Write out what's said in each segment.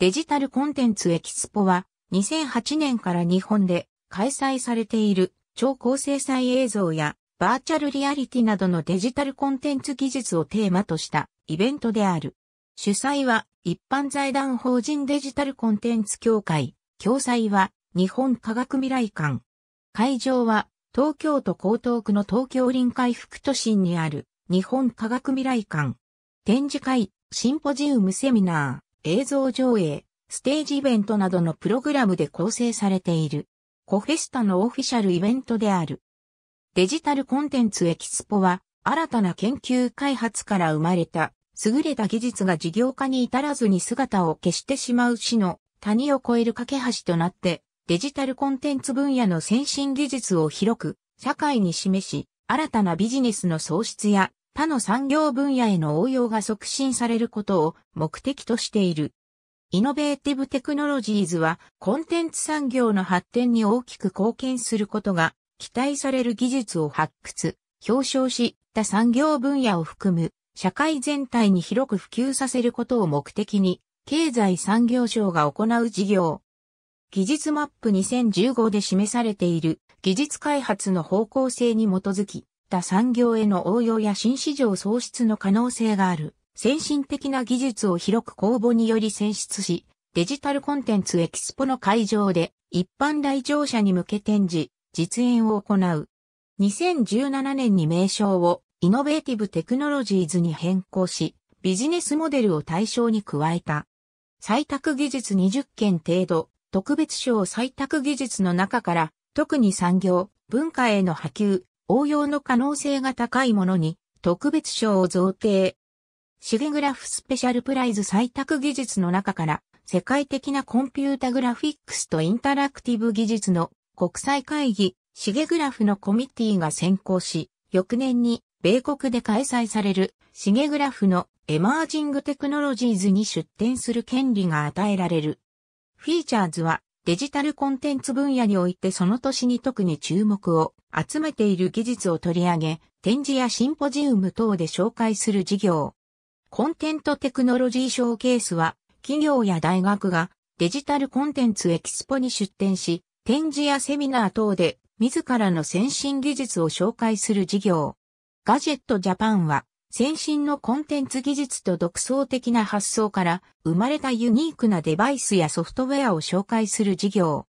デジタルコンテンツエキスポは2008年から日本で開催されている超高精細映像やバーチャルリアリティなどのデジタルコンテンツ技術をテーマとしたイベントである。主催は一般財団法人デジタルコンテンツ協会、共催は日本科学未来館。会場は東京都江東区の東京臨海副都心にある日本科学未来館。展示会、シンポジウムセミナー。映像上映、ステージイベントなどのプログラムで構成されている。コフェスタのオフィシャルイベントである。デジタルコンテンツエキスポは、新たな研究開発から生まれた、優れた技術が事業化に至らずに姿を消してしまう死の谷を越える架け橋となって、デジタルコンテンツ分野の先進技術を広く、社会に示し、新たなビジネスの創出や他の産業分野への応用が促進されることを目的としている。イノベーティブテクノロジーズはコンテンツ産業の発展に大きく貢献することが期待される技術を発掘、表彰し、他産業分野を含む社会全体に広く普及させることを目的に経済産業省が行う事業。技術マップ2015で示されている技術開発の方向性に基づき、った産業への応用や新市場創出の可能性がある、先進的な技術を広く公募により選出し、デジタルコンテンツエキスポの会場で一般来場者に向け展示、実演を行う。2017年に名称をイノベーティブテクノロジーズに変更し、ビジネスモデルを対象に加えた。採択技術20件程度、特別賞採択技術の中から、特に産業、文化への波及、応用の可能性が高いものに特別賞を贈呈。シゲグラフスペシャルプライズ採択技術の中から世界的なコンピュータグラフィックスとインタラクティブ技術の国際会議シゲグラフのコミティが先行し、翌年に米国で開催されるシゲグラフのエマージングテクノロジーズに出展する権利が与えられる。フィーチャーズはデジタルコンテンツ分野においてその年に特に注目を集めている技術を取り上げ、展示やシンポジウム等で紹介する事業。コンテントテクノロジーショーケースは、企業や大学がデジタルコンテンツエキスポに出展し、展示やセミナー等で自らの先進技術を紹介する事業。ガジェットジャパンは、先進のコンテンツ技術と独創的な発想から生まれたユニークなデバイスやソフトウェアを紹介する事業。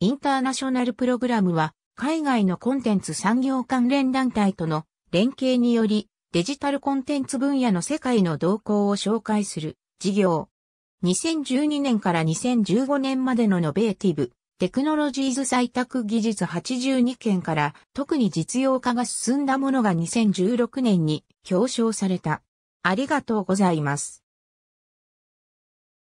インターナショナルプログラムは海外のコンテンツ産業関連団体との連携によりデジタルコンテンツ分野の世界の動向を紹介する事業。2012年から2015年までのノベーティブテクノロジーズ採択技術82件から特に実用化が進んだものが2016年に表彰された。ありがとうございます。